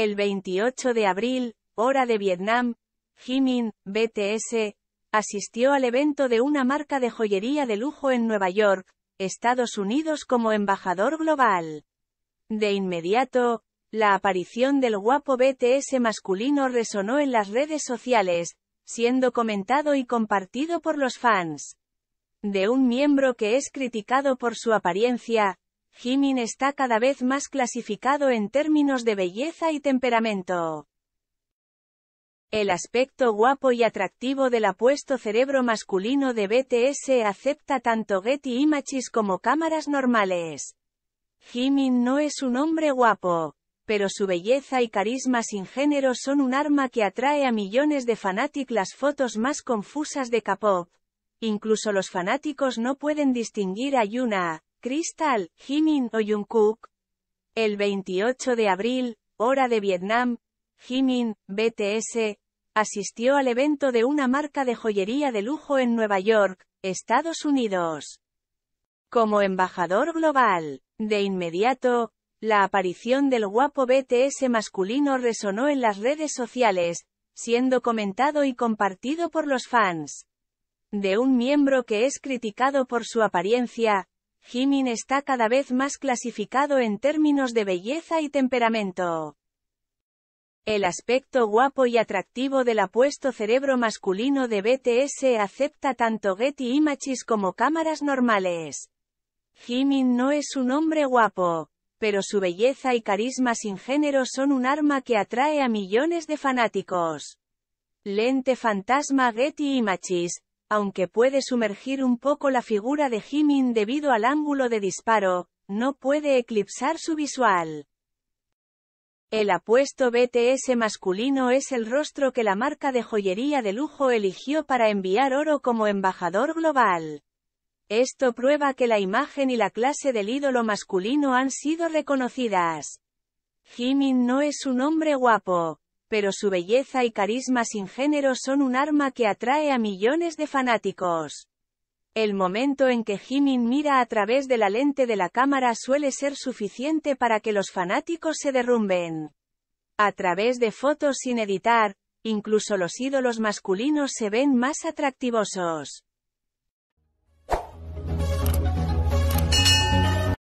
El 28 de abril, hora de Vietnam, Jimin, BTS, asistió al evento de una marca de joyería de lujo en Nueva York, Estados Unidos como embajador global. De inmediato, la aparición del guapo BTS masculino resonó en las redes sociales, siendo comentado y compartido por los fans. De un miembro que es criticado por su apariencia, Jimin está cada vez más clasificado en términos de belleza y temperamento. El aspecto guapo y atractivo del apuesto cerebro masculino de BTS acepta tanto Getty Images como cámaras normales. Jimin no es un hombre guapo, pero su belleza y carisma sin género son un arma que atrae a millones de fanáticos las fotos más confusas de K-pop. Incluso los fanáticos no pueden distinguir a Yuna, Crystal, Jimin, o Jungkook. El 28 de abril, hora de Vietnam, Jimin, BTS, asistió al evento de una marca de joyería de lujo en Nueva York, Estados Unidos. Como embajador global, de inmediato, la aparición del guapo BTS masculino resonó en las redes sociales, siendo comentado y compartido por los fans. De un miembro que es criticado por su apariencia, Jimin está cada vez más clasificado en términos de belleza y temperamento. El aspecto guapo y atractivo del apuesto cerebro masculino de BTS acepta tanto Getty Images como cámaras normales. Jimin no es un hombre guapo, pero su belleza y carisma sin género son un arma que atrae a millones de fanáticos. Lente fantasma Getty Images, aunque puede sumergir un poco la figura de Jimin debido al ángulo de disparo, no puede eclipsar su visual. El apuesto BTS masculino es el rostro que la marca de joyería de lujo eligió para enviar oro como embajador global. Esto prueba que la imagen y la clase del ídolo masculino han sido reconocidas. Jimin no es un hombre guapo, pero su belleza y carisma sin género son un arma que atrae a millones de fanáticos. El momento en que Jimin mira a través de la lente de la cámara suele ser suficiente para que los fanáticos se derrumben. A través de fotos sin editar, incluso los ídolos masculinos se ven más atractivosos.